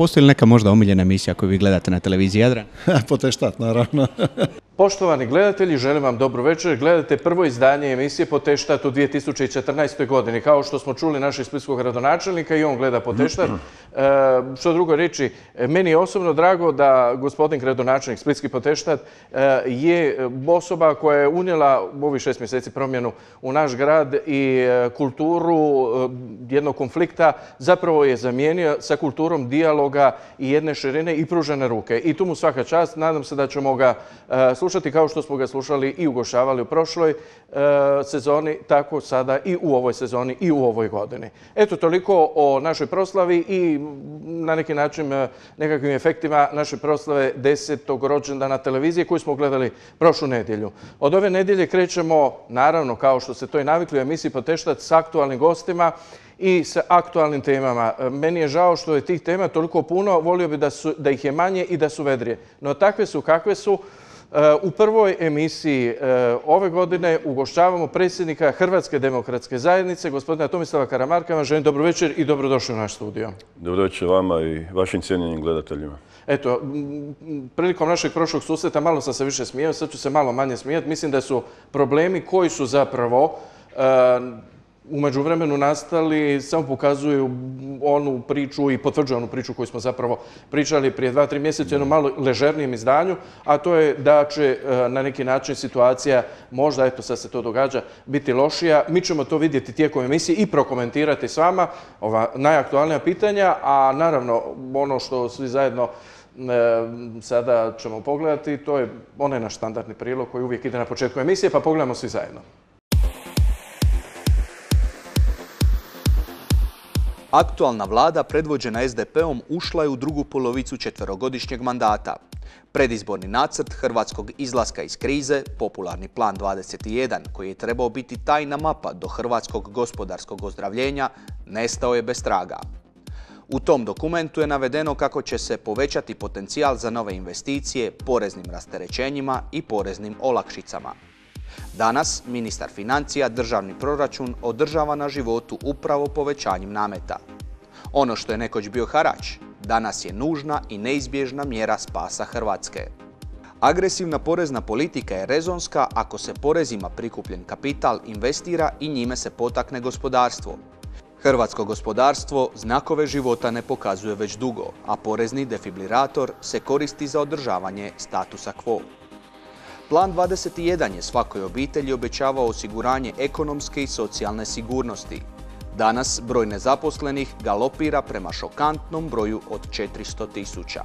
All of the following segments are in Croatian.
postoji li neka možda omiljena emisija koju vi gledate na televiziji Jadran? Poteštat, naravno. Poštovani gledatelji, želim vam dobro večer. Gledate prvo izdanje emisije Poteštat u 2014. godini. Kao što smo čuli našeg splitskog gradonačelnika i on gleda Poteštat. E, što drugo reći, meni je osobno drago da gospodin gradonačelnik Splitski Poteštat e, je osoba koja je unijela u ovih šest mjeseci promjenu u naš grad i e, kulturu jednog konflikta zapravo je zamijenio sa kulturom dijaloga i jedne širine i pružene ruke. I tu mu svaka čast. Nadam se da ćemo ga slušati slušati kao što smo ga slušali i ugošavali u prošloj e, sezoni, tako sada i u ovoj sezoni i u ovoj godini. Eto, toliko o našoj proslavi i na neki način e, nekakvim efektima naše proslave desetog rođendana televizije koju smo gledali prošlu nedjelju. Od ove nedjelje krećemo, naravno, kao što se to i navikli u emisiji Poteštac, s aktualnim gostima i sa aktualnim temama. E, meni je žao što je tih tema toliko puno, volio bi da ih je manje i da su vedrije. No takve su kakve su, Eh, u prvoj emisiji eh, ove godine ugošćavamo predsjednika Hrvatske demokratske zajednice, gospodina Tomislava Karamarka. Vam želim dobro večer i dobrodošli u naš studio. Dobro večer vama i vašim cijenjenim gledateljima. Eto, prilikom našeg prošlog susreta malo sam se više smijao, sad ću se malo manje smijati. Mislim da su problemi koji su zapravo eh, umeđu vremenu nastali samo pokazuju onu priču i potvrđuju onu priču koju smo zapravo pričali prije dva, tri mjeseca u jednom malo ležernijem izdanju, a to je da će e, na neki način situacija, možda, eto sad se to događa, biti lošija. Mi ćemo to vidjeti tijekom emisije i prokomentirati s vama ova najaktualnija pitanja, a naravno ono što svi zajedno e, sada ćemo pogledati, to je onaj naš standardni prilog koji uvijek ide na početku emisije, pa pogledamo svi zajedno. Aktualna vlada predvođena SDP-om ušla je u drugu polovicu četverogodišnjeg mandata. Predizborni nacrt hrvatskog izlaska iz krize, popularni plan 21, koji je trebao biti tajna mapa do hrvatskog gospodarskog ozdravljenja, nestao je bez traga. U tom dokumentu je navedeno kako će se povećati potencijal za nove investicije poreznim rasterećenjima i poreznim olakšicama. Danas ministar financija državni proračun održava na životu upravo povećanjem nameta. Ono što je nekoć bio harač, danas je nužna i neizbježna mjera spasa Hrvatske. Agresivna porezna politika je rezonska ako se porezima prikupljen kapital investira i njime se potakne gospodarstvo. Hrvatsko gospodarstvo znakove života ne pokazuje već dugo, a porezni defibrilator se koristi za održavanje statusa quo. Plan 21 je svakoj obitelji obećavao osiguranje ekonomske i socijalne sigurnosti. Danas broj nezaposlenih galopira prema šokantnom broju od 400 tisuća.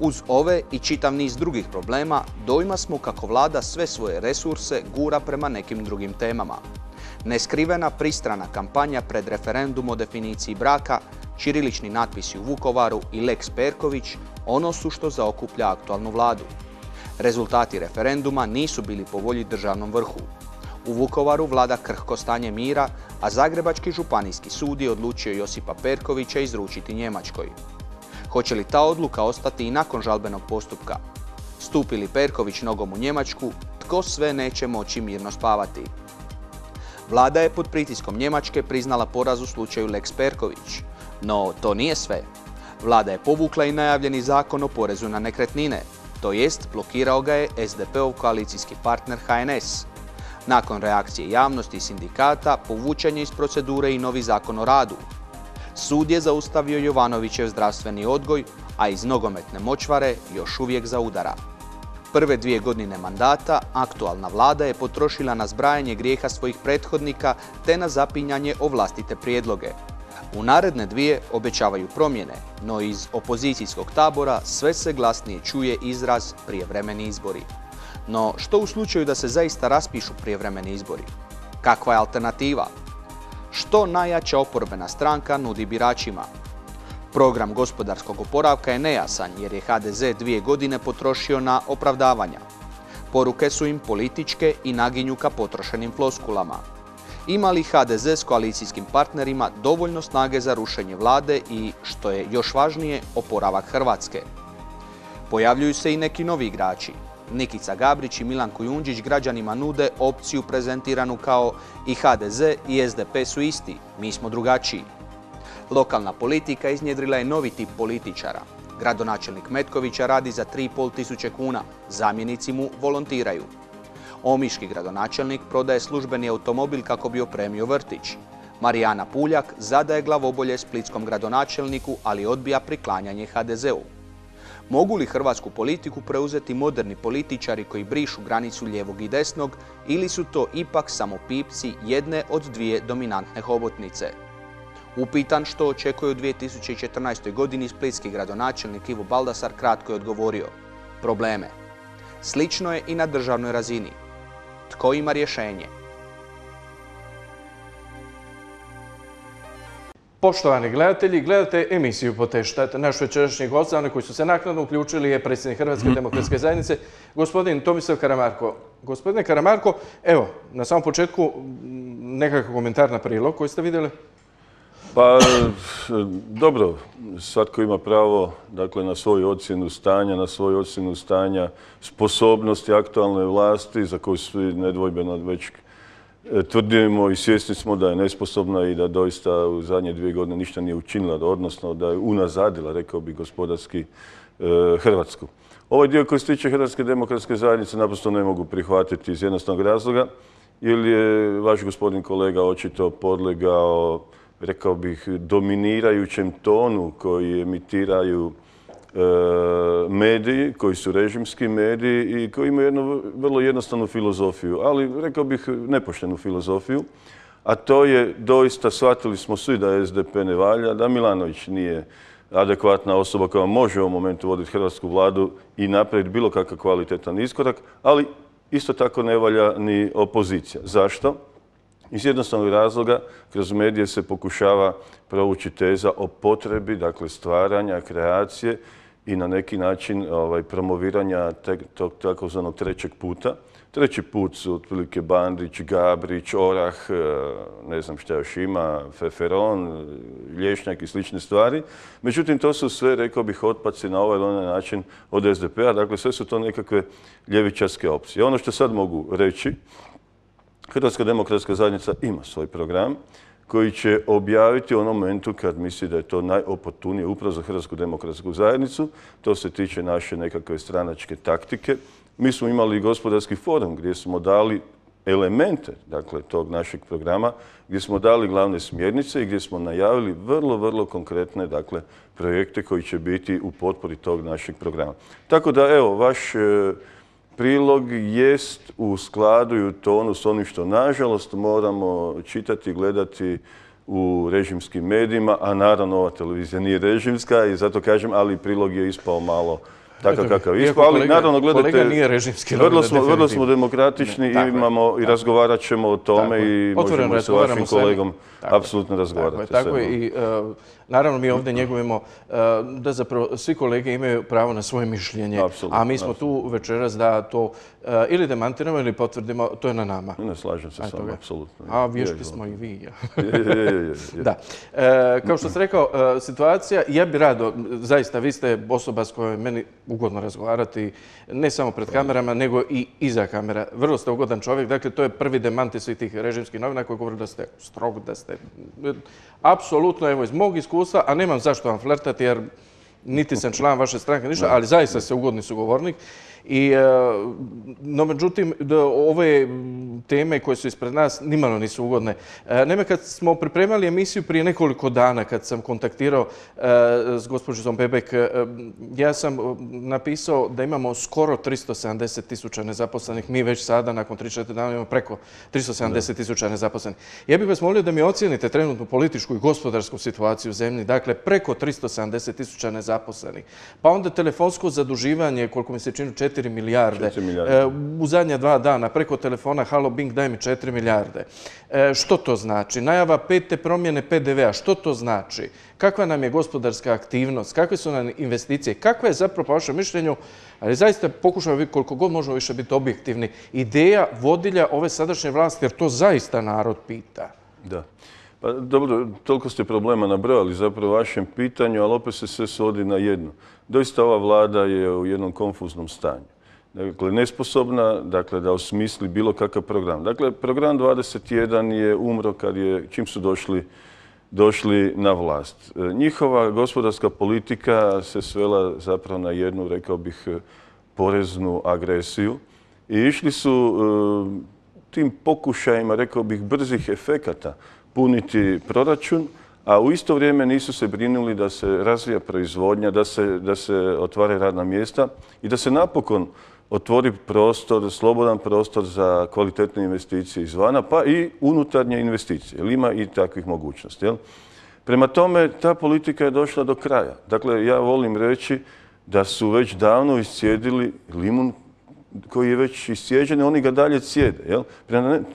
Uz ove i čitav niz drugih problema dojma smo kako vlada sve svoje resurse gura prema nekim drugim temama. Neskrivena pristrana kampanja pred referendum o definiciji braka, čirilični natpisi u Vukovaru i Lex Perković ono su što zaokuplja aktualnu vladu. Rezultati referenduma nisu bili po volji državnom vrhu. U Vukovaru vlada krhko stanje mira, a Zagrebački županijski sud je odlučio Josipa Perkovića izručiti Njemačkoj. Hoće li ta odluka ostati i nakon žalbenog postupka? Stupi li Perković nogom u Njemačku, tko sve neće moći mirno spavati? Vlada je pod pritiskom Njemačke priznala poraz u slučaju Lex Perković. No, to nije sve. Vlada je povukla i najavljeni zakon o porezu na nekretnine – to jest blokirao ga je SDP-ov koalicijski partner HNS. Nakon reakcije javnosti i sindikata povučen iz procedure i novi zakon o radu. Sud je zaustavio Jovanovićev zdravstveni odgoj, a iz nogometne močvare još uvijek zaudara. Prve dvije godine mandata aktualna vlada je potrošila na zbrajanje grijeha svojih prethodnika te na zapinjanje o vlastite prijedloge. U naredne dvije obećavaju promjene, no iz opozicijskog tabora sve se glasnije čuje izraz prijevremeni izbori. No što u slučaju da se zaista raspišu prijevremeni izbori? Kakva je alternativa? Što najjača oporbena stranka nudi biračima? Program gospodarskog oporavka je nejasan jer je HDZ dvije godine potrošio na opravdavanja. Poruke su im političke i naginju ka potrošenim floskulama. Ima li HDZ s koalicijskim partnerima dovoljno snage za rušenje vlade i, što je još važnije, oporavak Hrvatske? Pojavljuju se i neki novi igrači. Nikica Gabrić i Milan Kujundžić građanima nude opciju prezentiranu kao i HDZ i SDP su isti, mi smo drugačiji. Lokalna politika iznjedrila je novi tip političara. Gradonačelnik Metkovića radi za 3,5 tisuće kuna, zamjenici mu volontiraju. Omiški gradonačelnik prodaje službeni automobil kako bi opremio vrtić. Marijana Puljak zadaje glavobolje splitskom gradonačelniku, ali odbija priklanjanje HDZ-u. Mogu li hrvatsku politiku preuzeti moderni političari koji brišu granicu lijevog i desnog ili su to ipak samo pipci jedne od dvije dominantne hobotnice? Upitan što očekuje u 2014. godini splitski gradonačelnik Ivo Baldasar kratko je odgovorio. Probleme. Slično je i na državnoj razini. Tko ima rješenje? Poštovani gledatelji, gledate emisiju Poteštat. Naš večerašnji gost, za koji su se naknadno uključili, je predsjednik Hrvatske demokratske zajednice, gospodin Tomislav Karamarko. Gospodine Karamarko, evo, na samom početku nekakav komentar na prilog koji ste vidjeli. Pa, dobro, svatko ima pravo dakle, na svoju ocjenu stanja, na svoju ocjenu stanja sposobnosti aktualne vlasti, za koju svi nedvojbeno već e, tvrdimo i svjesni smo da je nesposobna i da doista u zadnje dvije godine ništa nije učinila, odnosno da je unazadila, rekao bi, gospodarski e, Hrvatsku. Ovaj dio koji se tiče Hrvatske demokratske zajednice naprosto ne mogu prihvatiti iz jednostavnog razloga, jer je vaš gospodin kolega očito podlegao rekao bih, dominirajućem tonu koji emitiraju e, mediji, koji su režimski mediji i koji imaju jednu vrlo jednostavnu filozofiju, ali rekao bih nepoštenu filozofiju, a to je doista, shvatili smo svi da SDP ne valja, da Milanović nije adekvatna osoba koja može u ovom momentu voditi hrvatsku vladu i napraviti bilo kakav kvalitetan iskorak, ali isto tako ne valja ni opozicija. Zašto? Iz jednostavnog razloga kroz medije se pokušava provući teza o potrebi, dakle stvaranja, kreacije i na neki način ovaj, promoviranja tog takozvanog trećeg puta. Treći put su otprilike Bandić, Gabrić, Orah, eh, ne znam šta još ima, Feferon, Lješnjak i slične stvari. Međutim, to su sve, rekao bih, otpaci na ovaj onaj način od SDP-a. Dakle, sve su to nekakve ljevičarske opcije. Ono što sad mogu reći Hrvatska demokratska zajednica ima svoj program koji će objaviti u onom momentu kad misli da je to najopotunije upravo za Hrvatsku demokratsku zajednicu. To se tiče naše nekakve stranačke taktike. Mi smo imali gospodarski forum gdje smo dali elemente dakle, tog našeg programa, gdje smo dali glavne smjernice i gdje smo najavili vrlo, vrlo konkretne dakle, projekte koji će biti u potpori tog našeg programa. Tako da, evo, vaš prilog jest u skladu i u tonu s onim što nažalost moramo čitati i gledati u režimskim medijima, a naravno ova televizija nije režimska i zato kažem, ali prilog je ispao malo takav kakav ispao, ali naravno gledajte, vrlo, smo, demokratični i imamo i razgovarat ćemo o tome i možemo s vašim kolegom apsolutno razgovarati. Naravno, mi ovdje njegovimo eh, da zapravo svi kolege imaju pravo na svoje mišljenje, a mi smo tu večeras da to eh, ili demantiramo ili potvrdimo, to je na nama. Ne slažem se vama, apsolutno. A vješti smo i vi da. Eh, kao što sam rekao, situacija, ja bi rado, zaista vi ste osoba s kojoj je meni ugodno razgovarati, ne samo pred kamerama, nego i iza kamera. Vrlo ste ugodan čovjek, dakle to je prvi demanti svih tih režimskih novina koji govori da ste strog, da ste... Apsolutno, evo, iz mog iskustva iskustva, a nemam zašto vam flertati jer niti sam član vaše stranke, ništa, ali zaista se ugodni sugovornik i, e, no, međutim, ove teme koje su ispred nas nimalo nisu ugodne. E, naime, kad smo pripremali emisiju prije nekoliko dana, kad sam kontaktirao e, s gospođom Bebek, ja sam napisao da imamo skoro 370 tisuća nezaposlenih. Mi već sada, nakon 3-4 dana, imamo preko 370 tisuća nezaposlenih. Ja bih vas molio da mi ocijenite trenutnu političku i gospodarsku situaciju u zemlji. Dakle, preko 370 tisuća nezaposlenih. Pa onda telefonsko zaduživanje, koliko mi se čini, 4 milijarde. E, u zadnja dva dana preko telefona Halo Bing daj mi 4 milijarde. E, što to znači? Najava pete promjene PDV-a. Što to znači? Kakva nam je gospodarska aktivnost? Kakve su nam investicije? Kakva je zapravo po vašem mišljenju, ali zaista vi koliko god možemo više biti objektivni, ideja vodilja ove sadašnje vlasti, jer to zaista narod pita. Da. Pa dobro, toliko ste problema nabrojali zapravo vašem pitanju, ali opet se sve svodi na jedno doista ova vlada je u jednom konfuznom stanju. Dakle, nesposobna dakle, da osmisli bilo kakav program. Dakle, program 21 je umro kad je, čim su došli na vlast. E, njihova gospodarska politika se svela zapravo na jednu, rekao bih, e, poreznu agresiju i išli su e, tim pokušajima, rekao bih, brzih efekata puniti proračun, a u isto vrijeme nisu se brinuli da se razvija proizvodnja, da se, da radna mjesta i da se napokon otvori prostor, slobodan prostor za kvalitetne investicije izvana, pa i unutarnje investicije. Jer ima i takvih mogućnosti. Prema tome, ta politika je došla do kraja. Dakle, ja volim reći da su već davno iscijedili limun koji je već iscijeđen, oni ga dalje cijede.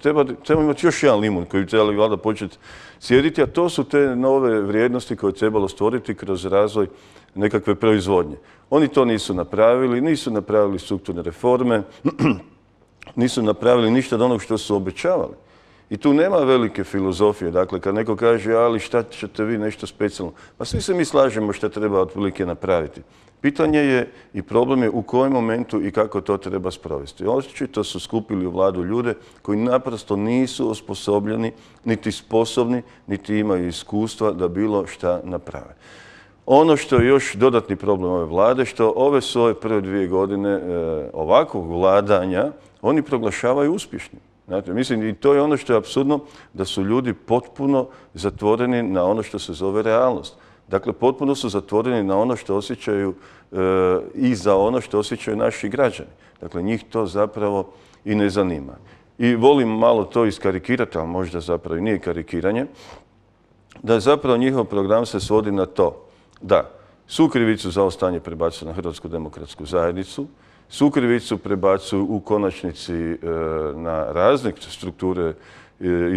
Treba, imati još jedan limun koji bi trebali Vlada početi cijediti, a to su te nove vrijednosti koje je trebalo stvoriti kroz razvoj nekakve proizvodnje. Oni to nisu napravili, nisu napravili strukturne reforme, nisu napravili ništa od onog što su obećavali. I tu nema velike filozofije. Dakle, kad neko kaže, ali šta ćete vi nešto specijalno? Pa svi se mi slažemo šta treba otprilike napraviti. Pitanje je i problem je u kojem momentu i kako to treba sprovesti. Očito su skupili u vladu ljude koji naprosto nisu osposobljeni, niti sposobni, niti imaju iskustva da bilo šta naprave. Ono što je još dodatni problem ove vlade, što ove ove prve dvije godine e, ovakvog vladanja, oni proglašavaju uspješnim. Znate, mislim, i to je ono što je apsurdno da su ljudi potpuno zatvoreni na ono što se zove realnost. Dakle, potpuno su zatvoreni na ono što osjećaju eh, i za ono što osjećaju naši građani. Dakle, njih to zapravo i ne zanima. I volim malo to iskarikirati, ali možda zapravo i nije karikiranje, da zapravo njihov program se svodi na to da su krivicu za ostanje stanje prebacili na Hrvatsku demokratsku zajednicu, sukrivicu prebacuju u konačnici e, na razne strukture e,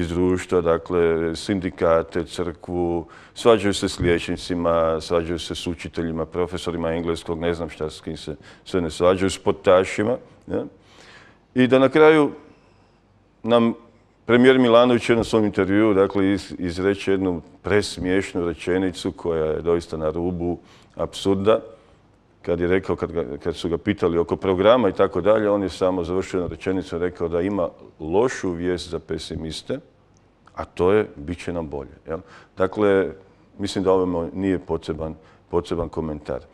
iz društva, dakle sindikate, crkvu, svađaju se s liječnicima, svađaju se s učiteljima, profesorima engleskog, ne znam šta s kim se sve ne svađaju, s potašima. I da na kraju nam premijer Milanović na svom intervju dakle, izreče jednu presmiješnu rečenicu koja je doista na rubu apsurda, kad je rekao, kad, su ga pitali oko programa i tako dalje, on je samo završio na rečenicu rekao da ima lošu vijest za pesimiste, a to je bit će nam bolje. Dakle, mislim da ovome nije poseban komentar. E,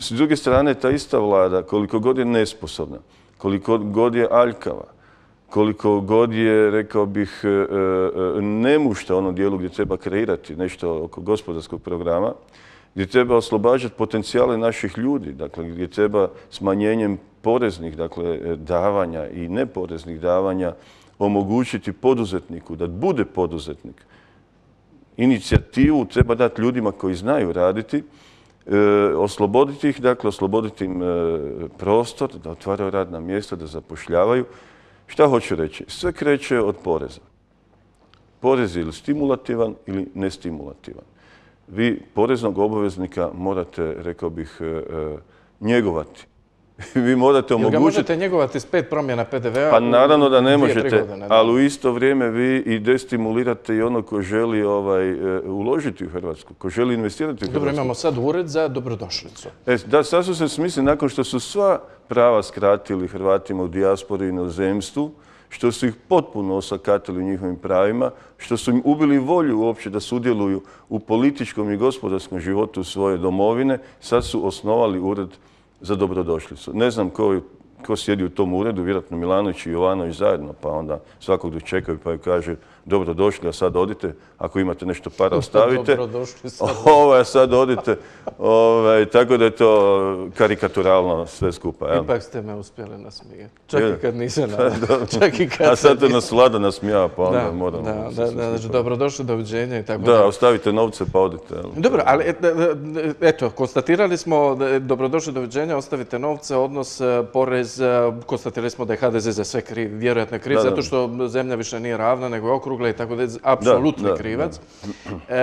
s druge strane, ta ista vlada, koliko god je nesposobna, koliko god je aljkava, koliko god je, rekao bih, e, e, nemušta onom dijelu gdje treba kreirati nešto oko gospodarskog programa, gdje treba oslobađati potencijale naših ljudi, dakle gdje treba smanjenjem poreznih dakle, davanja i neporeznih davanja omogućiti poduzetniku da bude poduzetnik. Inicijativu treba dati ljudima koji znaju raditi, e, osloboditi ih, dakle osloboditi im e, prostor da otvaraju radna mjesta, da zapošljavaju. Šta hoću reći? Sve kreće od poreza. Porez je ili stimulativan ili nestimulativan vi poreznog obaveznika morate, rekao bih, e, e, njegovati. Vi morate omogućiti... Jel ga možete njegovati s pet promjena PDV-a? Pa naravno da ne možete, ali u isto vrijeme vi i destimulirate i ono ko želi ovaj, e, uložiti u Hrvatsku, ko želi investirati u Hrvatsku. Dobro, imamo sad ured za dobrodošlicu. da, sad su se smisli, nakon što su sva prava skratili Hrvatima u dijaspori i na inozemstvu, što su ih potpuno osakatili u njihovim pravima, što su im ubili volju uopće da sudjeluju u političkom i gospodarskom životu svoje domovine, sad su osnovali ured za dobrodošlicu. Ne znam ko sjedi u tom uredu, vjerojatno Milanović i Jovanović zajedno, pa onda svakog čekaju pa joj kaže dobro došli, a sad odite, ako imate nešto para ostavite. Ovo, ovaj, a sad odite. Ovaj, tako da je to karikaturalno sve skupa. Ipak ste me uspjeli nasmijati. Čak i kad nisam. Čak a sad nas vlada nasmijava, pa onda moramo. dobrodošli, doviđenja i tako da. Da, ostavite novce pa odite. Dobro, ali e, eto, konstatirali smo dobrodošli, doviđenja, ostavite novce, odnos, e, porez, e, konstatirali smo da je HDZ za sve kriv, vjerojatno kriv, zato što zemlja više nije ravna nego je okrug Google, tako da je apsolutni krivac. E,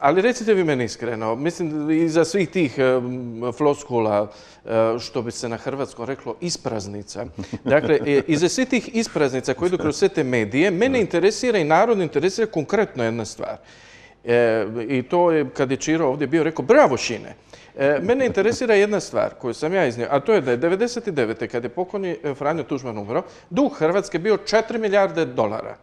ali recite vi meni iskreno, mislim iza svih tih e, floskula, e, što bi se na hrvatsko reklo, ispraznica. Dakle, iza svih tih ispraznica koji idu kroz sve te medije, mene interesira i narod interesira konkretno jedna stvar. I to je, kad je Čiro ovdje bio, rekao, bravo Šine. E, mene interesira jedna stvar koju sam ja iznio, a to je da je 1999. kad je pokojni e, Franjo Tužman umro, dug Hrvatske bio 4 milijarde dolara.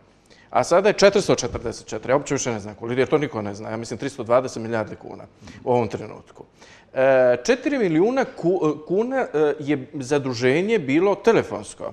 A sada je 444, ja uopće više ne znam koliko, jer to niko ne zna, ja mislim 320 milijarde kuna u ovom trenutku. 4 e, milijuna kuna je zaduženje bilo telefonsko.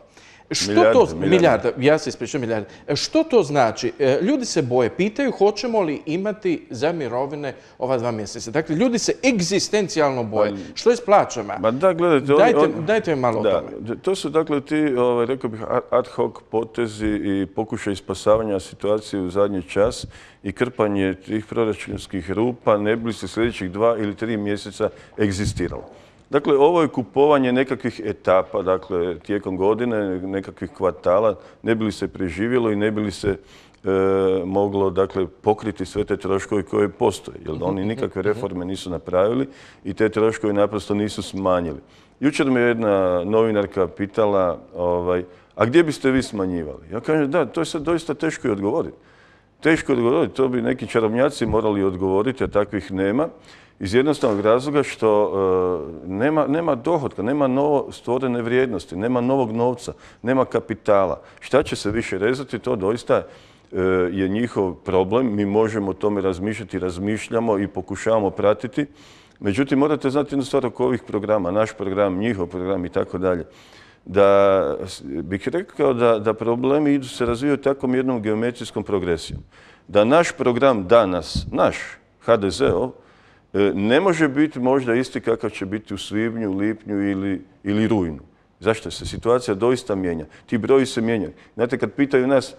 Što milijarda, ja se ispričam milijarda. E, što to znači? E, ljudi se boje, pitaju hoćemo li imati za mirovine ova dva mjeseca. Dakle, ljudi se egzistencijalno boje. Pa, što je s plaćama? da, gledajte... Dajte, mi malo o tome. To su, dakle, ti, ovaj, rekao bih, ad hoc potezi i pokušaj spasavanja situacije u zadnji čas i krpanje tih proračunskih rupa ne bi se sljedećih dva ili tri mjeseca egzistiralo. Dakle, ovo je kupovanje nekakvih etapa, dakle, tijekom godine, nekakvih kvartala, ne bi li se preživjelo i ne bi li se e, moglo, dakle, pokriti sve te troškove koje postoje, jer oni mhm, nikakve mhm, mhm. reforme nisu napravili i te troškove naprosto nisu smanjili. Jučer me jedna novinarka pitala, ovaj, a gdje biste vi smanjivali? Ja kažem, da, to je sad doista teško i odgovoriti. Teško je odgovoriti, to bi neki čarobnjaci morali odgovoriti, a takvih nema. Iz jednostavnog razloga što e, nema, dohodka, nema novo stvorene vrijednosti, nema novog novca, nema kapitala. Šta će se više rezati, to doista e, je njihov problem. Mi možemo o tome razmišljati, razmišljamo i pokušavamo pratiti. Međutim, morate znati jednu stvar oko ovih programa, naš program, njihov program i tako dalje. Da bih rekao da, da problemi idu se razvijaju takvom jednom geometrijskom progresijom. Da naš program danas, naš HDZ-ov, E, ne može biti možda isti kakav će biti u svibnju, lipnju ili, rujnu. Zašto se situacija doista mijenja? Ti broji se mijenjaju. Znate, kad pitaju nas,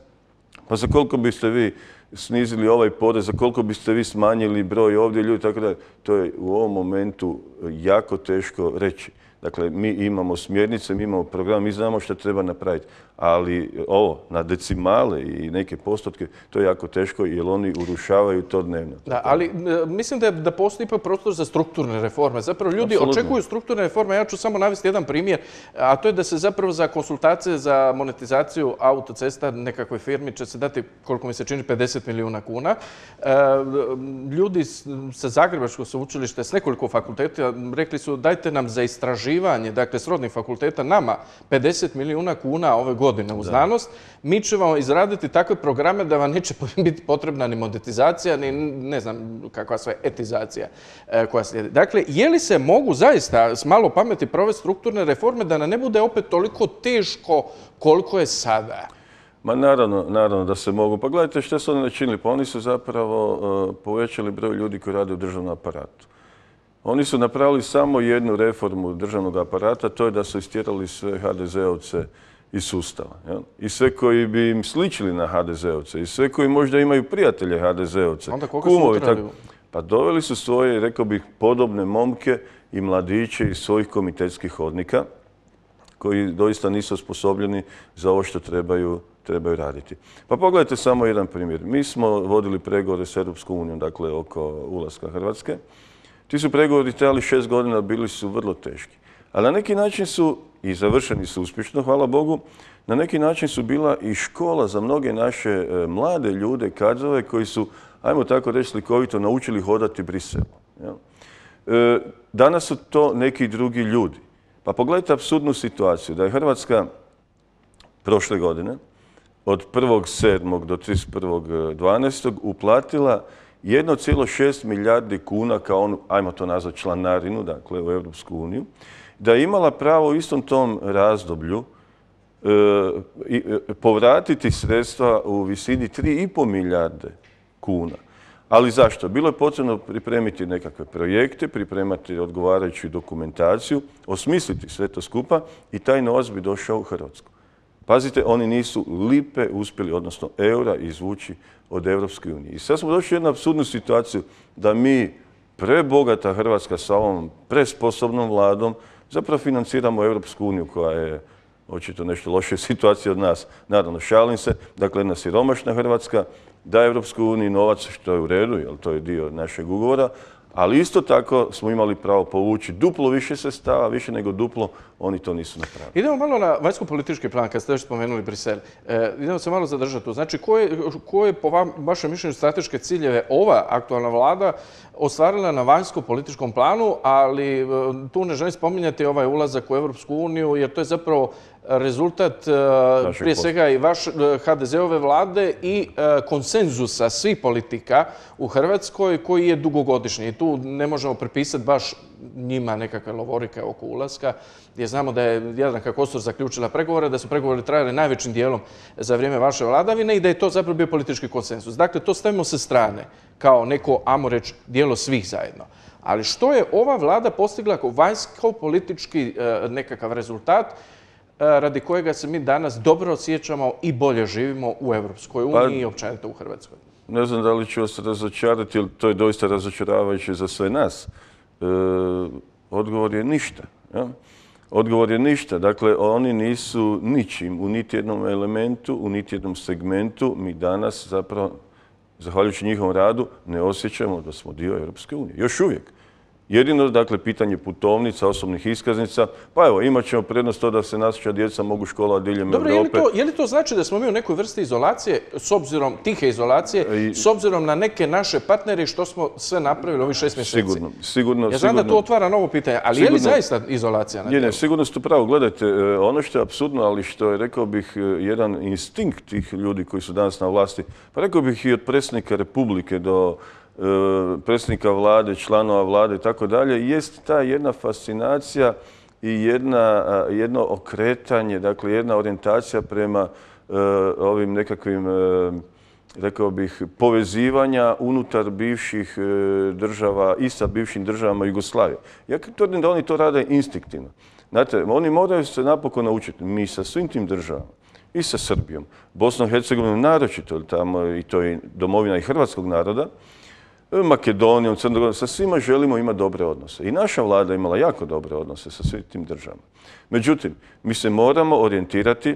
pa za koliko biste vi snizili ovaj porez, za koliko biste vi smanjili broj ovdje ljudi, tako da to je u ovom momentu jako teško reći. Dakle, mi imamo smjernice, mi imamo program, mi znamo što treba napraviti. Ali ovo, na decimale i neke postotke, to je jako teško jer oni urušavaju to dnevno. Da, ali mislim da, je, da postoji ipak prostor za strukturne reforme. Zapravo, ljudi očekuju strukturne reforme. Ja ću samo navesti jedan primjer, a to je da se zapravo za konsultacije za monetizaciju autocesta nekakvoj firmi će se dati, koliko mi se čini, 50 milijuna kuna. E, ljudi sa Zagrebačkog sveučilišta, s nekoliko fakulteta, rekli su dajte nam za istraživanje istraživanje, dakle, srodnih fakulteta nama 50 milijuna kuna ove godine u znanost, mi ćemo izraditi takve programe da vam neće biti potrebna ni monetizacija, ni ne znam kakva sve etizacija e, koja slijedi. Dakle, je li se mogu zaista s malo pameti provesti strukturne reforme da nam ne bude opet toliko teško koliko je sada? Ma naravno, naravno da se mogu. Pa gledajte što su oni načinili. Pa oni su zapravo e, povećali broj ljudi koji rade u državnom aparatu. Oni su napravili samo jednu reformu državnog aparata, to je da su istjerali sve HDZ-ovce iz sustava. I sve koji bi im sličili na hdz i sve koji možda imaju prijatelje HDZ-ovce. Onda koga su utrali? Pa doveli su svoje, rekao bih, podobne momke i mladiće iz svojih komitetskih hodnika koji doista nisu osposobljeni za ovo što trebaju, trebaju raditi. Pa pogledajte samo jedan primjer. Mi smo vodili pregovore s Europskom unijom, dakle oko ulaska Hrvatske. Ti su pregovori trebali šest godina, bili su vrlo teški. A na neki način su, i završeni su uspješno, hvala Bogu, na neki način su bila i škola za mnoge naše e, mlade ljude, kadrove koji su, ajmo tako reći slikovito, naučili hodati Briselu. E, danas su to neki drugi ljudi. Pa pogledajte absurdnu situaciju da je Hrvatska prošle godine od 1.7. do 31.12. E, uplatila 1,6 milijardi kuna kao onu ajmo to nazvati članarinu, dakle u Europsku uniju, da je imala pravo u istom tom razdoblju e, e, povratiti sredstva u visini 3,5 milijarde kuna. Ali zašto? Bilo je potrebno pripremiti nekakve projekte, pripremati odgovarajuću dokumentaciju, osmisliti sve to skupa i taj novac bi došao u Hrvatsku. Pazite, oni nisu lipe uspjeli, odnosno eura, izvući od Europske unije. I sad smo došli u jednu absurdnu situaciju da mi, prebogata Hrvatska sa ovom presposobnom vladom, zapravo financiramo Europsku uniju koja je očito nešto loše situacije od nas. Naravno, šalim se. Dakle, jedna siromašna Hrvatska da Europsku uniju novac, što je u redu, jer to je dio našeg ugovora, ali isto tako smo imali pravo povući duplo više stava, više nego duplo, oni to nisu napravili. Idemo malo na vanjsko-politički plan, kad ste još spomenuli Brisel. E, idemo se malo zadržati tu. Znači, koje, po vašem mišljenju strateške ciljeve ova aktualna vlada ostvarila na vanjsko-političkom planu, ali e, tu ne želim spominjati ovaj ulazak u Europsku uniju, jer to je zapravo rezultat e, prije svega i vaš e, HDZ-ove vlade i e, konsenzusa svih politika u Hrvatskoj koji je dugogodišnji. I tu ne možemo prepisati baš njima nekakve lovorike oko ulaska, jer znamo da je Jadranka Kosor zaključila pregovore, da su pregovori trajali najvećim dijelom za vrijeme vaše vladavine i da je to zapravo bio politički konsensus. Dakle, to stavimo sa strane kao neko, amo reći, dijelo svih zajedno. Ali što je ova vlada postigla kao vanjsko-politički nekakav rezultat E, radi kojega se mi danas dobro osjećamo i bolje živimo u Europskoj pa, uniji i općenito u Hrvatskoj. Ne znam da li ću vas razočarati, jer to je doista razočaravajuće za sve nas. E, odgovor je ništa. Odgovor je ništa. Dakle, oni nisu ničim u niti jednom elementu, u niti jednom segmentu. Mi danas zapravo, zahvaljujući njihovom radu, ne osjećamo da smo dio Europske unije. Još uvijek. Jedino, dakle, pitanje putovnica, osobnih iskaznica, pa evo, imat ćemo prednost to da se nasjeća djeca mogu škola diljem Dobro, Europe. Dobro, je, li to znači da smo mi u nekoj vrsti izolacije, s obzirom, tihe izolacije, I, s obzirom na neke naše partnere što smo sve napravili ovih šest mjeseci? Sigurno, sigurno. Ja znam da to otvara novo pitanje, ali je li zaista izolacija? je, ne, sigurno ste pravo. Gledajte, e, ono što je absurdno, ali što je, rekao bih, e, jedan instinkt tih ljudi koji su danas na vlasti, pa rekao bih i od predsjednika Republike do E, predsjednika vlade, članova vlade i tako dalje, jest ta jedna fascinacija i jedno okretanje, dakle jedna orijentacija prema e, ovim nekakvim e, rekao bih, povezivanja unutar bivših država i sa bivšim državama Jugoslavije. Ja tvrdim da oni to rade instiktivno. Znate, oni moraju se napokon naučiti. Mi sa svim tim državama, i sa Srbijom, Bosnom i Hercegovinom naročito, tamo i to je domovina i hrvatskog naroda, E, Makedonijom, Crnogorom, sa svima želimo imati dobre odnose. I naša vlada je imala jako dobre odnose sa svim tim državama. Međutim, mi se moramo orijentirati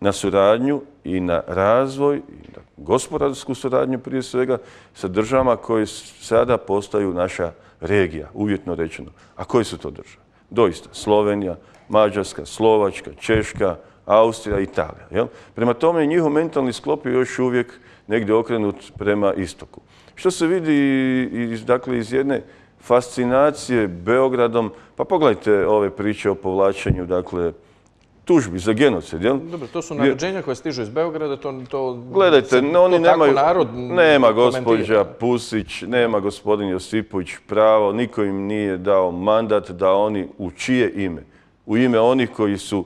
na suradnju i na razvoj, i na gospodarsku suradnju prije svega sa državama koje sada postaju naša regija, uvjetno rečeno. A koje su to države? Doista, Slovenija, Mađarska, Slovačka, Češka, Austrija, Italija. Prema tome, njihov mentalni sklop je još uvijek negdje okrenut prema istoku. Što se vidi iz, dakle, iz jedne fascinacije Beogradom, pa pogledajte ove priče o povlačenju, dakle, tužbi za genocid, jel? Dobro, to su narođenja koje stižu iz Beograda, to... to Gledajte, oni nemaju... nema gospođa Pusić, nema gospodin Josipović pravo, niko im nije dao mandat da oni u čije ime? U ime onih koji su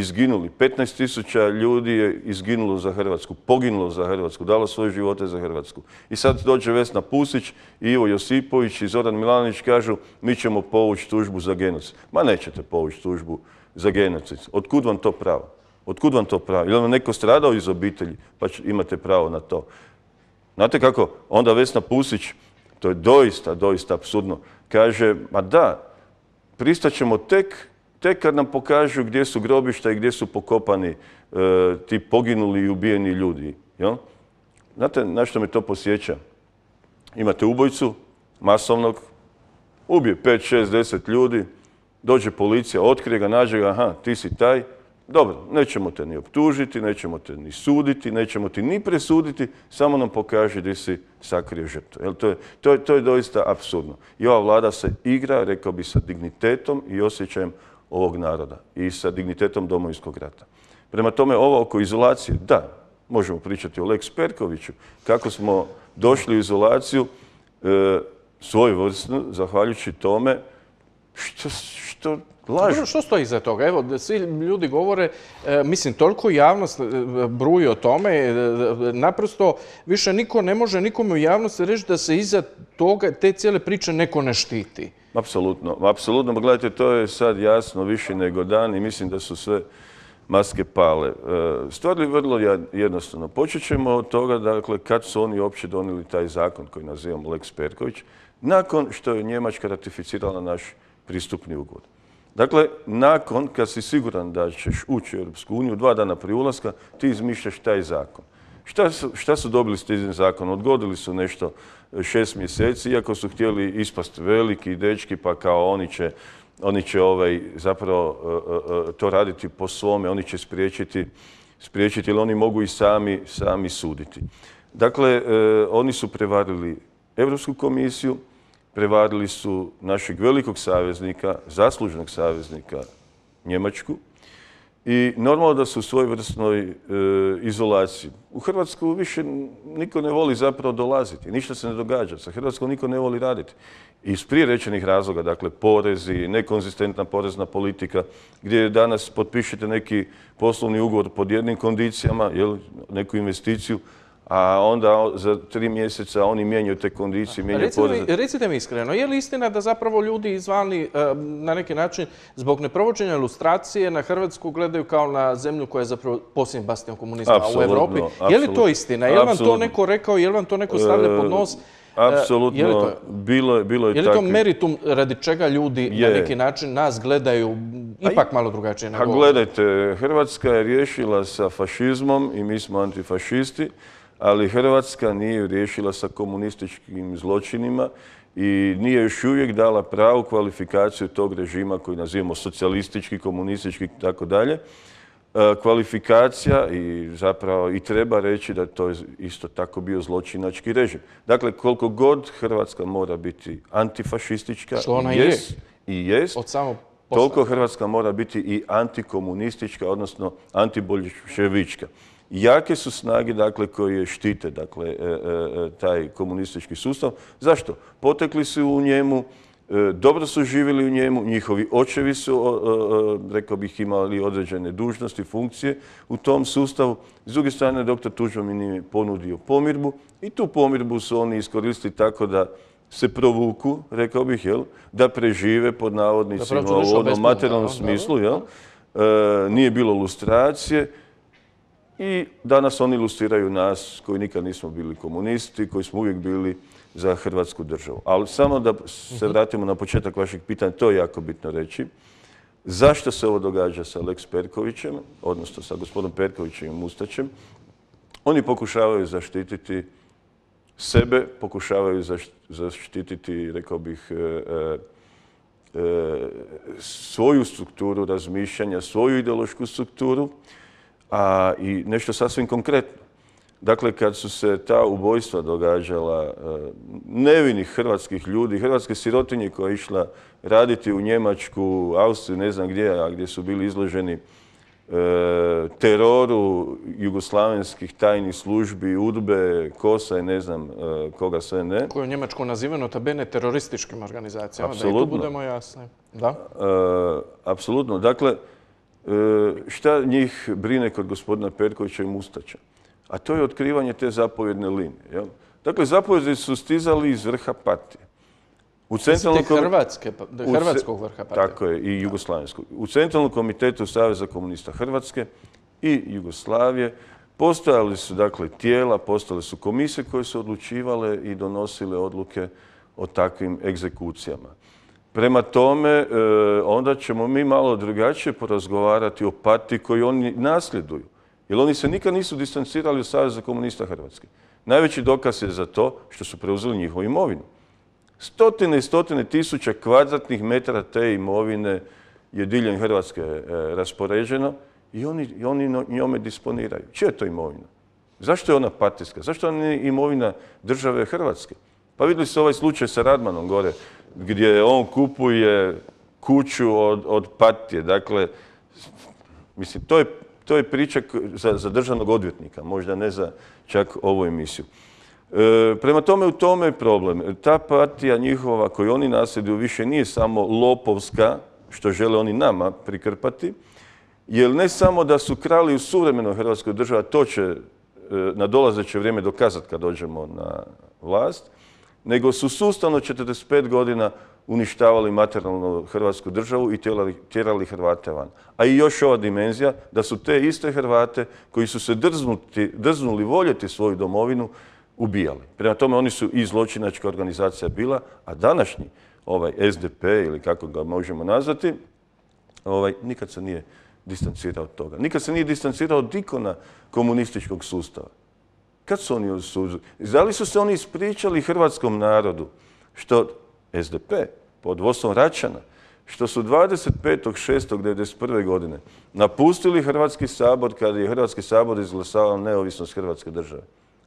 izginuli. 15 tisuća ljudi je izginulo za Hrvatsku, poginulo za Hrvatsku, dalo svoje živote za Hrvatsku. I sad dođe Vesna Pusić, Ivo Josipović i Zoran Milanović kažu mi ćemo povući tužbu za genocid. Ma nećete povući tužbu za genocid. Otkud vam to pravo? Otkud vam to pravo? Ili vam neko stradao iz obitelji? Pa imate pravo na to. Znate kako? Onda Vesna Pusić, to je doista, doista apsurdno, kaže, ma da, pristat ćemo tek Tek kad nam pokažu gdje su grobišta i gdje su pokopani e, ti poginuli i ubijeni ljudi. Znate na što me to posjeća? Imate ubojcu, masovnog, ubije 5, 6, 10 ljudi, dođe policija, otkrije ga, nađe ga, aha, ti si taj, dobro, nećemo te ni optužiti, nećemo te ni suditi, nećemo ti ni presuditi, samo nam pokaži gdje si sakrio žrtvu. to, je, to je doista absurdno. I ova vlada se igra, rekao bi, sa dignitetom i osjećajem ovog naroda i sa dignitetom domovinskog rata. Prema tome, ovo oko izolacije, da, možemo pričati o Lex Perkoviću, kako smo došli u izolaciju e, svoju vrstu, zahvaljujući tome što, što lažu. Što stoji iza toga? Evo, svi ljudi govore, e, mislim, toliko javnost e, bruji o tome, naprosto više niko ne može nikome u javnosti reći da se iza toga te cijele priče neko ne štiti. Apsolutno, apsolutno. Gledajte, to je sad jasno više nego dan i mislim da su sve maske pale. E, stvar je vrlo jednostavno. Počet ćemo od toga dakle, kad su oni uopće donijeli taj zakon koji nazivamo Lex Perković, nakon što je Njemačka ratificirala naš pristupni ugod. Dakle, nakon kad si siguran da ćeš ući u Europsku uniju, dva dana prije ulaska, ti izmišljaš taj zakon. Šta su, dobili s tim zakonom? Odgodili su nešto e, šest mjeseci, iako su htjeli ispast veliki dečki, pa kao oni će, oni će ovaj, zapravo e, e, to raditi po svome, oni će spriječiti, spriječiti jer oni mogu i sami, sami suditi. Dakle, oni su prevarili Europsku komisiju, prevarili su našeg velikog saveznika, zaslužnog saveznika Njemačku, i normalno da su u svoj vrstnoj e, izolaciji. U Hrvatsku više niko ne voli zapravo dolaziti, ništa se ne događa, sa Hrvatskom niko ne voli raditi. Iz prije rečenih razloga, dakle porezi, nekonzistentna porezna politika, gdje danas potpišete neki poslovni ugovor pod jednim kondicijama, neku investiciju, a onda za tri mjeseca oni mijenjaju te kondicije, mijenjaju recite mi, recite mi iskreno, je li istina da zapravo ljudi izvani eh, na neki način zbog neprovođenja ilustracije na Hrvatsku gledaju kao na zemlju koja je zapravo posljednji bastion komunizma u Europi? Je li to istina? Je li vam to neko rekao? Je li vam to neko stavlja pod nos? Eh, apsolutno, bilo, je tako. Je li to meritum radi čega ljudi na neki način nas gledaju ipak malo drugačije? A gledajte, Hrvatska je riješila sa fašizmom i mi smo antifašisti ali Hrvatska nije riješila sa komunističkim zločinima i nije još uvijek dala pravu kvalifikaciju tog režima koji nazivamo socijalistički, komunistički i tako dalje. E, kvalifikacija i zapravo i treba reći da to je isto tako bio zločinački režim. Dakle, koliko god Hrvatska mora biti antifašistička, što ona je. i jest, toliko Hrvatska mora biti i antikomunistička, odnosno antiboljševička jake su snage dakle, koje štite dakle, e, e, e, taj komunistički sustav. Zašto? Potekli su u njemu, dobro su živjeli u njemu, njihovi očevi su, rekao bih, imali određene dužnosti, funkcije u tom sustavu. S druge strane, dr. Tuđman im ponudio pomirbu i tu pomirbu su oni iskoristili tako da se provuku, rekao bih, jel, da prežive pod navodnicima u onom materijalnom smislu. Jel? nije bilo lustracije, i danas oni ilustriraju nas koji nikad nismo bili komunisti, koji smo uvijek bili za Hrvatsku državu. Ali samo da se mhm. vratimo na početak vašeg pitanja, to je jako bitno reći. Zašto se ovo događa sa Lex Perkovićem, odnosno sa gospodom Perkovićem i Mustaćem? Oni pokušavaju zaštititi sebe, pokušavaju zaštititi, rekao bih, e, e, e, svoju strukturu razmišljanja, svoju ideološku strukturu a i nešto sasvim konkretno. Dakle, kad su se ta ubojstva događala e, nevinih hrvatskih ljudi, hrvatske sirotinje koja je išla raditi u Njemačku, Austriju, ne znam gdje, a gdje su bili izloženi e, teroru jugoslavenskih tajnih službi, udbe, kosa i ne znam e, koga sve ne. Koju je Njemačku nazivano tabene terorističkim organizacijama, da i tu budemo jasni. apsolutno. Dakle, E, šta njih brine kod gospodina Perkovića i Mustača? A to je otkrivanje te zapovjedne linije. Dakle, zapovjednici su stizali iz vrha patije. U centralnom pa, Hrvatskog vrha partije. Tako je, i Jugoslavijskog. U Centralnom komitetu Saveza komunista Hrvatske i Jugoslavije postojali su dakle tijela, postale su komisije koje su odlučivale i donosile odluke o takvim egzekucijama. Prema tome, e, onda ćemo mi malo drugačije porazgovarati o partiji koju oni nasljeduju. Jer oni se nikad nisu distancirali od za komunista Hrvatske. Najveći dokaz je za to što su preuzeli njihovu imovinu. Stotine i stotine tisuća kvadratnih metara te imovine je diljem Hrvatske e, raspoređeno i oni, i njome disponiraju. Čija je to imovina? Zašto je ona partijska? Zašto ona imovina države Hrvatske? Pa vidjeli ste ovaj slučaj sa Radmanom gore gdje on kupuje kuću od, patije. Dakle, mislim, to je, priča za, državnog odvjetnika, možda ne za čak ovu emisiju. E, prema tome, u tome je problem. Ta partija njihova koju oni nasljeduju više nije samo lopovska, što žele oni nama prikrpati, jer ne samo da su krali u suvremenoj Hrvatskoj državi, to će e, na dolazeće vrijeme dokazati kad dođemo na vlast, nego su sustavno 45 godina uništavali materijalnu Hrvatsku državu i tjerali Hrvate van. A i još ova dimenzija da su te iste Hrvate koji su se drznuli voljeti svoju domovinu ubijali. Prema tome oni su i zločinačka organizacija bila, a današnji ovaj SDP ili kako ga možemo nazvati, ovaj, nikad se nije distancirao od toga. Nikad se nije distancirao od ikona komunističkog sustava. Kad su oni osuđili? Da li su se oni ispričali hrvatskom narodu? Što SDP pod vosom Račana, što su 25.6.1991. godine napustili Hrvatski sabor kada je Hrvatski sabor izglasavao neovisnost Hrvatske države.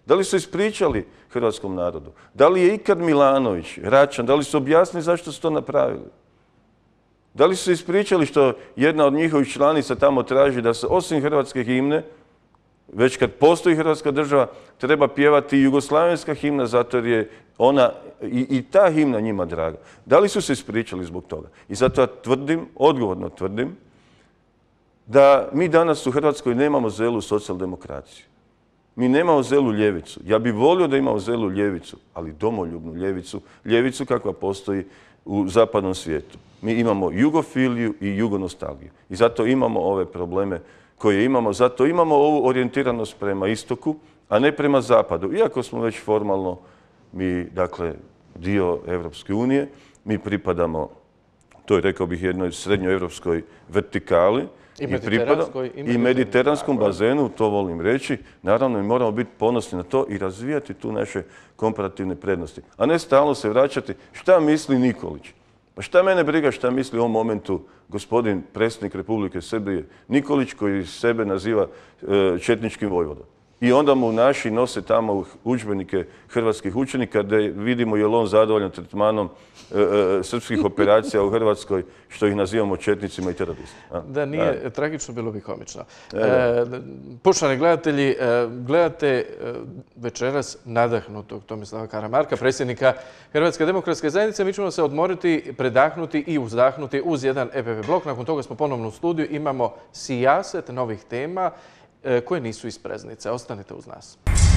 Da li su ispričali hrvatskom narodu? Da li je ikad Milanović, Račan, da li su objasnili zašto su to napravili? Da li su ispričali što jedna od njihovih članica tamo traži da se osim hrvatske himne već kad postoji Hrvatska država, treba pjevati jugoslavenska himna, zato jer je ona i, ta himna njima draga. Da li su se ispričali zbog toga? I zato ja tvrdim, odgovorno tvrdim, da mi danas u Hrvatskoj nemamo zelu socijaldemokraciju. Mi nemamo zelu ljevicu. Ja bih volio da imao zelu ljevicu, ali domoljubnu ljevicu, ljevicu kakva postoji u zapadnom svijetu. Mi imamo jugofiliju i jugonostalgiju. I zato imamo ove probleme koje imamo. Zato imamo ovu orijentiranost prema istoku, a ne prema zapadu. Iako smo već formalno mi, dakle, dio Europske unije, mi pripadamo je rekao bih, jednoj srednjoevropskoj vertikali, i pripadamo i mediteranskom bazenu, to volim reći. Naravno, mi moramo biti ponosni na to i razvijati tu naše komparativne prednosti. A ne stalno se vraćati šta misli Nikolić, pa šta mene briga šta misli u ovom momentu gospodin predsjednik Republike Srbije Nikolić koji sebe naziva e, četničkim vojvodom i onda mu naši nose tamo učbenike hrvatskih učenika da vidimo je li on zadovoljan tretmanom e, e, srpskih operacija u Hrvatskoj što ih nazivamo četnicima i teroristima. Da nije tragično, bilo bi komično. E, Poštani gledatelji, gledate večeras nadahnutog Tomislava Karamarka, predsjednika Hrvatske demokratske zajednice. Mi ćemo se odmoriti, predahnuti i uzdahnuti uz jedan EPP blok. Nakon toga smo ponovno u studiju. Imamo sijaset novih tema E, koje nisu iz preznice. Ostanite uz nas.